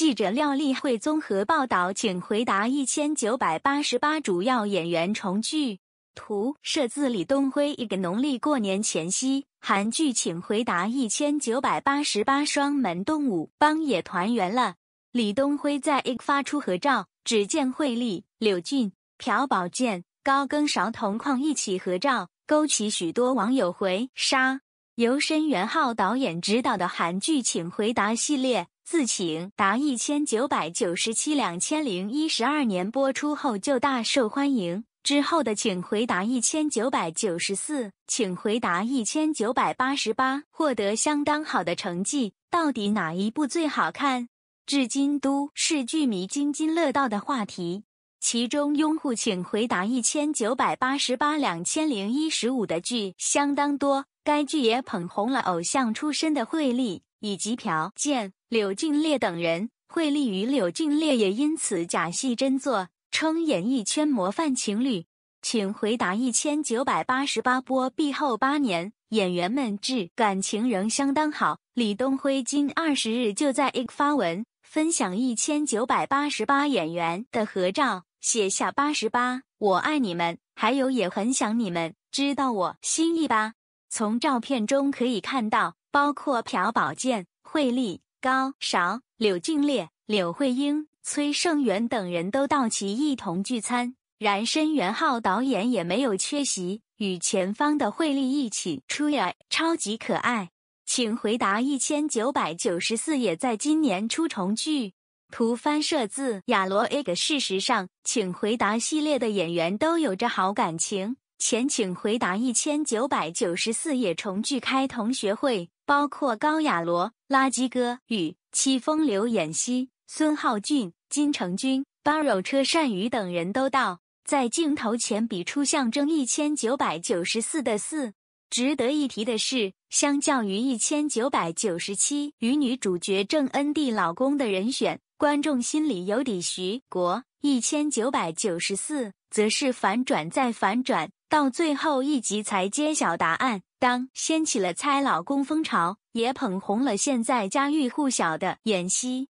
记者廖丽慧综合报道，请回答一千九百八十八。主要演员重聚图，摄自李东辉。一个农历过年前夕，韩剧《请回答一千九百八十八》双门动物帮也团圆了。李东辉在 ig 发出合照，只见惠利、柳俊、朴宝剑、高更勺同框一起合照，勾起许多网友回杀。由申元浩导演执导的韩剧《请回答》系列，《自请答》一千九百九十七、两千零一十二年播出后就大受欢迎，之后的《请回答一千九百九十四》《请回答一千九百八十八》获得相当好的成绩。到底哪一部最好看？至今都是剧迷津津乐道的话题。其中拥护《请回答一千九百八十八》、两千零一十五的剧相当多。该剧也捧红了偶像出身的惠利以及朴健、柳俊烈等人。惠利与柳俊烈也因此假戏真做，称演艺圈模范情侣。请回答一千九百八十八。波毕后八年，演员们至感情仍相当好。李东辉今二十日就在 X 发文分享一千九百八十八演员的合照，写下八十八，我爱你们，还有也很想你们，知道我心意吧。从照片中可以看到，包括朴宝剑、惠利、高韶、柳敬烈、柳惠英、崔胜元等人都到齐一同聚餐。然申元浩导演也没有缺席，与前方的惠利一起出演。超级可爱，请回答一千九百九十四也在今年出重聚。图翻摄自亚罗 A g 事实上，请回答系列的演员都有着好感情。前，请回答一千九百九十四页重聚开同学会，包括高雅罗、垃圾哥与戚风刘演熙、孙浩俊、金成军、Baro 车善宇等人都到，在镜头前比出象征一千九百九十四的四。值得一提的是，相较于一千九百九十七与女主角郑恩地老公的人选，观众心里有底；徐国一千九百九十四则是反转再反转。到最后一集才揭晓答案，当掀起了猜老公风潮，也捧红了现在家喻户晓的演戏。